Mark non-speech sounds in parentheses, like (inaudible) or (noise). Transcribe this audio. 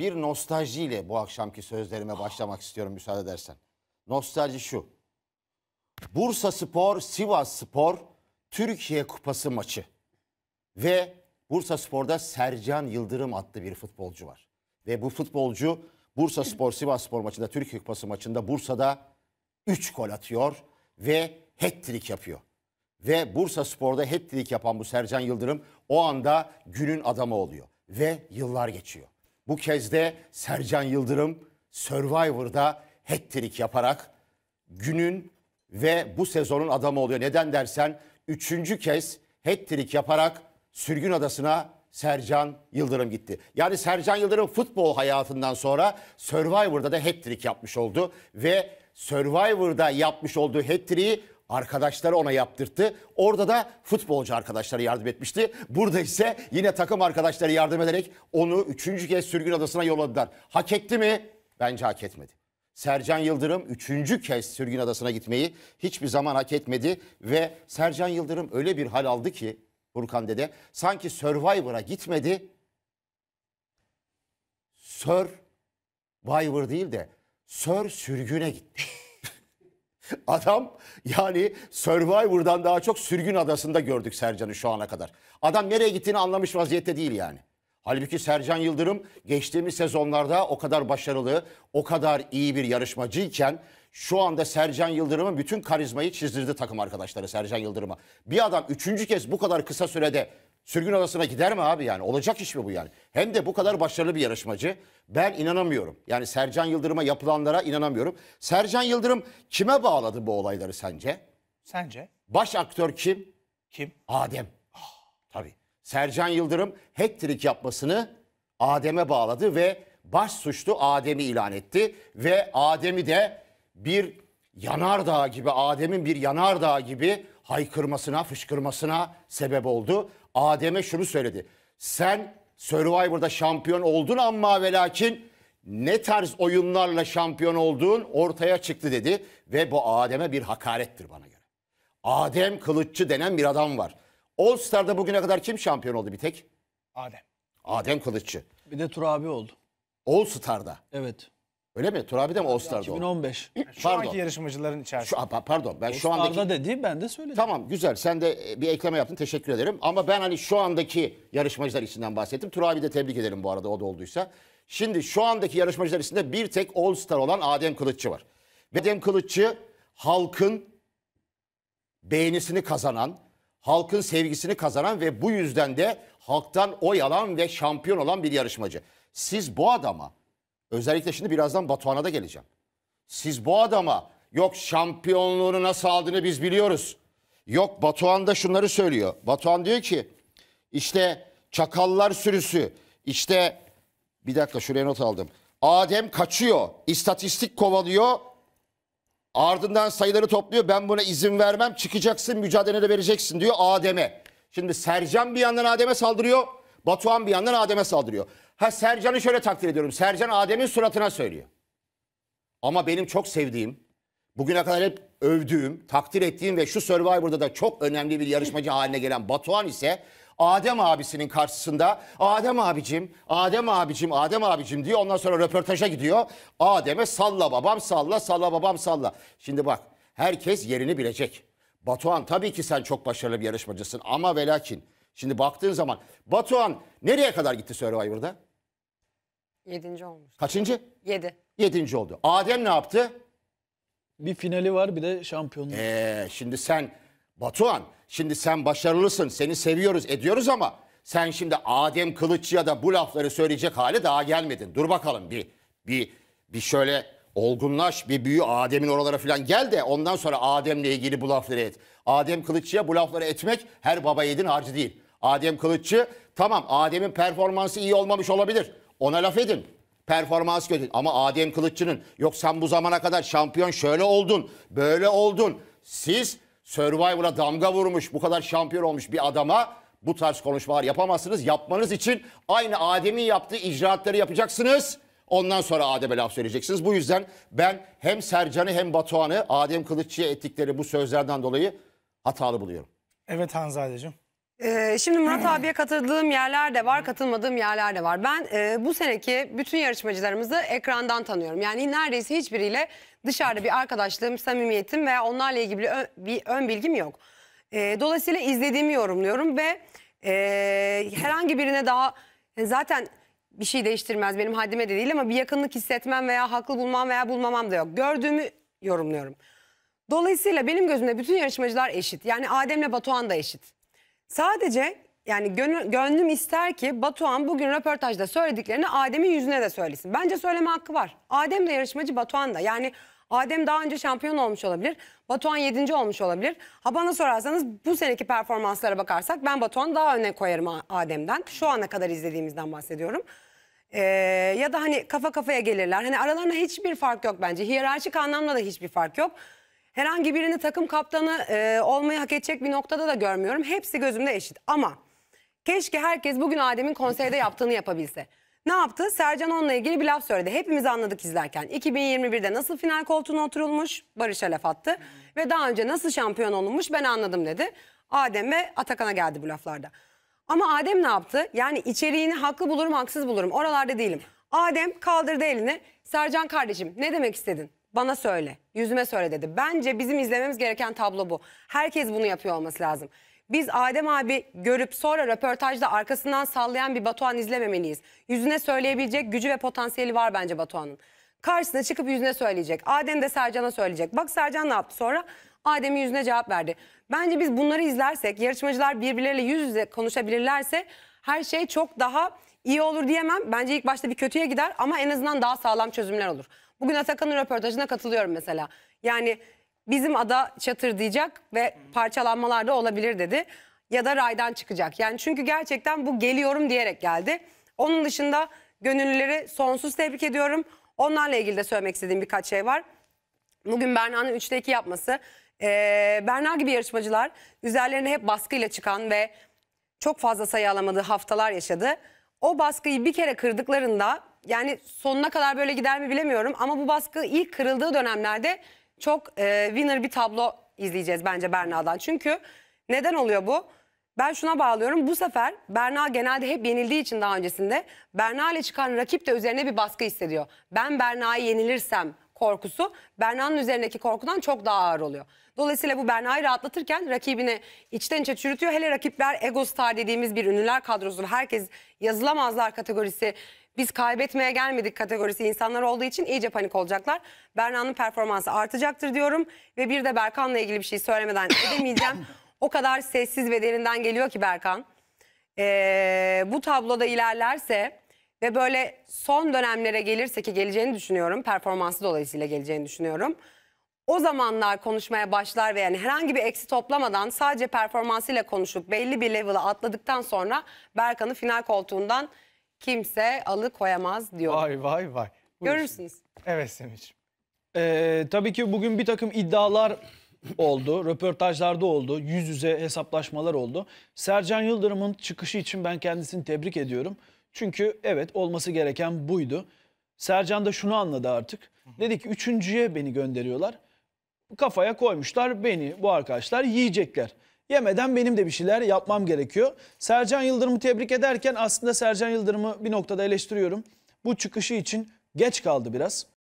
bir nostaljiyle bu akşamki sözlerime başlamak istiyorum müsaade edersen. Nostalji şu. Bursa Spor, Sivas Spor, Türkiye Kupası maçı. Ve Bursa Spor'da Sercan Yıldırım adlı bir futbolcu var. Ve bu futbolcu Bursa Spor, Sivas Spor maçında, Türkiye Kupası maçında Bursa'da 3 gol atıyor ve hat-trick yapıyor. Ve Bursa Spor'da hat-trick yapan bu Sercan Yıldırım o anda günün adamı oluyor. Ve yıllar geçiyor. Bu kez de Sercan Yıldırım Survivor'da hat-trick yaparak günün ve bu sezonun adamı oluyor. Neden dersen üçüncü kez hat-trick yaparak Sürgün Adası'na Sercan Yıldırım gitti. Yani Sercan Yıldırım futbol hayatından sonra Survivor'da da hat-trick yapmış oldu ve Survivor'da yapmış olduğu hat-trick'i Arkadaşları ona yaptırttı. Orada da futbolcu arkadaşları yardım etmişti. Burada ise yine takım arkadaşları yardım ederek onu üçüncü kez sürgün adasına yolladılar. Hak etti mi? Bence hak etmedi. Sercan Yıldırım üçüncü kez sürgün adasına gitmeyi hiçbir zaman hak etmedi. Ve Sercan Yıldırım öyle bir hal aldı ki Burkan Dede sanki Survivor'a gitmedi. Survivor değil de Sir Sürgün'e gitti. (laughs) Adam yani Survivor'dan daha çok sürgün adasında gördük Sercan'ı şu ana kadar. Adam nereye gittiğini anlamış vaziyette değil yani. Halbuki Sercan Yıldırım geçtiğimiz sezonlarda o kadar başarılı, o kadar iyi bir yarışmacıyken şu anda Sercan Yıldırım'ın bütün karizmayı çizdirdi takım arkadaşları Sercan Yıldırım'a. Bir adam üçüncü kez bu kadar kısa sürede sürgün odasına gider mi abi yani? Olacak iş mi bu yani? Hem de bu kadar başarılı bir yarışmacı. Ben inanamıyorum. Yani Sercan Yıldırım'a yapılanlara inanamıyorum. Sercan Yıldırım kime bağladı bu olayları sence? Sence? Baş aktör kim? Kim? Adem. Ah, tabii. Sercan Yıldırım hat-trick yapmasını Adem'e bağladı ve baş suçlu Adem'i ilan etti. Ve Adem'i de bir yanardağ gibi, Adem'in bir yanardağ gibi haykırmasına, fışkırmasına sebep oldu. Adem'e şunu söyledi. Sen Survivor'da şampiyon oldun ama ve lakin ne tarz oyunlarla şampiyon olduğun ortaya çıktı dedi. Ve bu Adem'e bir hakarettir bana göre. Adem Kılıççı denen bir adam var. All Star'da bugüne kadar kim şampiyon oldu bir tek? Adem. Adem Kılıççı. Bir de Tur abi oldu. All Star'da. Evet. Öyle mi? Turabi de mi All-Star'da? 2015. (clears throat) Şu pardon. anki yarışmacıların içerisinde. Şu, pa- pardon ben şu andaki... All-Star'da dedi ben de söyledim. Tamam güzel sen de e, bir ekleme yaptın teşekkür ederim. Ama ben hani şu andaki yarışmacılar içinden bahsettim. Turabi de tebrik ederim bu arada o da olduysa. Şimdi şu andaki yarışmacılar içinde bir tek All-Star olan Adem Kılıççı var. Ve Adem Kılıççı halkın beğenisini kazanan, halkın sevgisini kazanan ve bu yüzden de halktan oy alan ve şampiyon olan bir yarışmacı. Siz bu adama Özellikle şimdi birazdan Batuhan'a da geleceğim. Siz bu adama yok şampiyonluğunu nasıl aldığını biz biliyoruz. Yok Batuhan da şunları söylüyor. Batuhan diyor ki işte çakallar sürüsü işte bir dakika şuraya not aldım. Adem kaçıyor. istatistik kovalıyor. Ardından sayıları topluyor. Ben buna izin vermem. Çıkacaksın mücadele vereceksin diyor Adem'e. Şimdi Sercan bir yandan Adem'e saldırıyor. Batuhan bir yandan Adem'e saldırıyor. Ha Sercan'ı şöyle takdir ediyorum. Sercan Adem'in suratına söylüyor. Ama benim çok sevdiğim, bugüne kadar hep övdüğüm, takdir ettiğim ve şu Survivor'da da çok önemli bir yarışmacı haline gelen Batuhan ise Adem abisinin karşısında Adem abicim, Adem abicim, Adem abicim diyor. Ondan sonra röportaja gidiyor. Adem'e salla babam salla, salla babam salla. Şimdi bak herkes yerini bilecek. Batuhan tabii ki sen çok başarılı bir yarışmacısın ama velakin Şimdi baktığın zaman Batuhan nereye kadar gitti Survivor'da? Yedinci olmuş. Kaçıncı? Yedi. Yedinci oldu. Adem ne yaptı? Bir finali var bir de şampiyonluğu. Ee, şimdi sen Batuhan şimdi sen başarılısın seni seviyoruz ediyoruz ama sen şimdi Adem Kılıççı'ya da bu lafları söyleyecek hale daha gelmedin. Dur bakalım bir bir bir şöyle olgunlaş bir büyü Adem'in oralara falan gel de ondan sonra Adem'le ilgili bu lafları et. Adem Kılıççı'ya bu lafları etmek her baba yiğidin harcı değil. Adem Kılıççı tamam Adem'in performansı iyi olmamış olabilir. Ona laf edin. Performans kötü. Ama Adem Kılıççı'nın yok sen bu zamana kadar şampiyon şöyle oldun, böyle oldun. Siz Survivor'a damga vurmuş, bu kadar şampiyon olmuş bir adama bu tarz konuşmalar yapamazsınız. Yapmanız için aynı Adem'in yaptığı icraatları yapacaksınız. Ondan sonra Adem'e laf söyleyeceksiniz. Bu yüzden ben hem Sercan'ı hem Batuhan'ı Adem Kılıççı'ya ettikleri bu sözlerden dolayı hatalı buluyorum. Evet Hanzadeciğim. Ee, şimdi Murat abiye katıldığım yerler de var, katılmadığım yerler de var. Ben e, bu seneki bütün yarışmacılarımızı ekrandan tanıyorum. Yani neredeyse hiçbiriyle dışarıda bir arkadaşlığım, samimiyetim veya onlarla ilgili bir ön bilgim yok. Ee, dolayısıyla izlediğimi yorumluyorum ve e, herhangi birine daha e, zaten bir şey değiştirmez benim haddime de değil ama bir yakınlık hissetmem veya haklı bulmam veya bulmamam da yok. Gördüğümü yorumluyorum. Dolayısıyla benim gözümde bütün yarışmacılar eşit. Yani Adem'le Batuhan da eşit. Sadece yani gönlüm ister ki Batuhan bugün röportajda söylediklerini Adem'in yüzüne de söylesin. Bence söyleme hakkı var. Adem de yarışmacı Batuhan da. Yani Adem daha önce şampiyon olmuş olabilir. Batuhan yedinci olmuş olabilir. Ha bana sorarsanız bu seneki performanslara bakarsak ben Batuhan daha öne koyarım Adem'den. Şu ana kadar izlediğimizden bahsediyorum. Ee, ya da hani kafa kafaya gelirler. Hani aralarında hiçbir fark yok bence. Hiyerarşik anlamda da hiçbir fark yok. Herhangi birini takım kaptanı e, olmayı hak edecek bir noktada da görmüyorum. Hepsi gözümde eşit ama keşke herkes bugün Adem'in konseyde yaptığını yapabilse. Ne yaptı? Sercan onunla ilgili bir laf söyledi. Hepimiz anladık izlerken. 2021'de nasıl final koltuğuna oturulmuş Barış'a laf attı. Hmm. Ve daha önce nasıl şampiyon olunmuş ben anladım dedi. Adem ve Atakan'a geldi bu laflarda. Ama Adem ne yaptı? Yani içeriğini haklı bulurum haksız bulurum oralarda değilim. Adem kaldırdı elini. Sercan kardeşim ne demek istedin? bana söyle, yüzüme söyle dedi. Bence bizim izlememiz gereken tablo bu. Herkes bunu yapıyor olması lazım. Biz Adem abi görüp sonra röportajda arkasından sallayan bir Batuhan izlememeliyiz. Yüzüne söyleyebilecek gücü ve potansiyeli var bence Batuhan'ın. Karşısına çıkıp yüzüne söyleyecek. Adem de Sercan'a söyleyecek. Bak Sercan ne yaptı sonra? Adem'in yüzüne cevap verdi. Bence biz bunları izlersek, yarışmacılar birbirleriyle yüz yüze konuşabilirlerse her şey çok daha iyi olur diyemem. Bence ilk başta bir kötüye gider ama en azından daha sağlam çözümler olur. Bugün Atakan'ın röportajına katılıyorum mesela. Yani bizim ada çatır diyecek ve parçalanmalar da olabilir dedi. Ya da raydan çıkacak. Yani çünkü gerçekten bu geliyorum diyerek geldi. Onun dışında gönüllüleri sonsuz tebrik ediyorum. Onlarla ilgili de söylemek istediğim birkaç şey var. Bugün Berna'nın 3'te 2 yapması. Ee, Berna gibi yarışmacılar üzerlerine hep baskıyla çıkan ve çok fazla sayı alamadığı haftalar yaşadı. O baskıyı bir kere kırdıklarında yani sonuna kadar böyle gider mi bilemiyorum ama bu baskı ilk kırıldığı dönemlerde çok e, winner bir tablo izleyeceğiz bence Berna'dan. Çünkü neden oluyor bu? Ben şuna bağlıyorum. Bu sefer Berna genelde hep yenildiği için daha öncesinde Berna ile çıkan rakip de üzerine bir baskı hissediyor. Ben Berna'yı yenilirsem korkusu Berna'nın üzerindeki korkudan çok daha ağır oluyor. Dolayısıyla bu Berna'yı rahatlatırken rakibini içten içe çürütüyor. Hele rakipler ego star dediğimiz bir ünlüler kadrosu. Herkes yazılamazlar kategorisi. Biz kaybetmeye gelmedik kategorisi insanlar olduğu için iyice panik olacaklar. Berna'nın performansı artacaktır diyorum. Ve bir de Berkan'la ilgili bir şey söylemeden (coughs) edemeyeceğim. O kadar sessiz ve derinden geliyor ki Berkan. Ee, bu tabloda ilerlerse ve böyle son dönemlere gelirse ki geleceğini düşünüyorum. Performansı dolayısıyla geleceğini düşünüyorum. O zamanlar konuşmaya başlar ve yani herhangi bir eksi toplamadan sadece performansıyla konuşup belli bir level'a atladıktan sonra Berkan'ı final koltuğundan kimse alıkoyamaz diyor. Vay vay vay. Buyur Görürsünüz. Evet Semih'ciğim. Ee, tabii ki bugün bir takım iddialar oldu. Röportajlarda oldu. Yüz yüze hesaplaşmalar oldu. Sercan Yıldırım'ın çıkışı için ben kendisini tebrik ediyorum. Çünkü evet olması gereken buydu. Sercan da şunu anladı artık. Dedi ki üçüncüye beni gönderiyorlar. Kafaya koymuşlar beni bu arkadaşlar yiyecekler. Yemeden benim de bir şeyler yapmam gerekiyor. Sercan Yıldırım'ı tebrik ederken aslında Sercan Yıldırım'ı bir noktada eleştiriyorum. Bu çıkışı için geç kaldı biraz.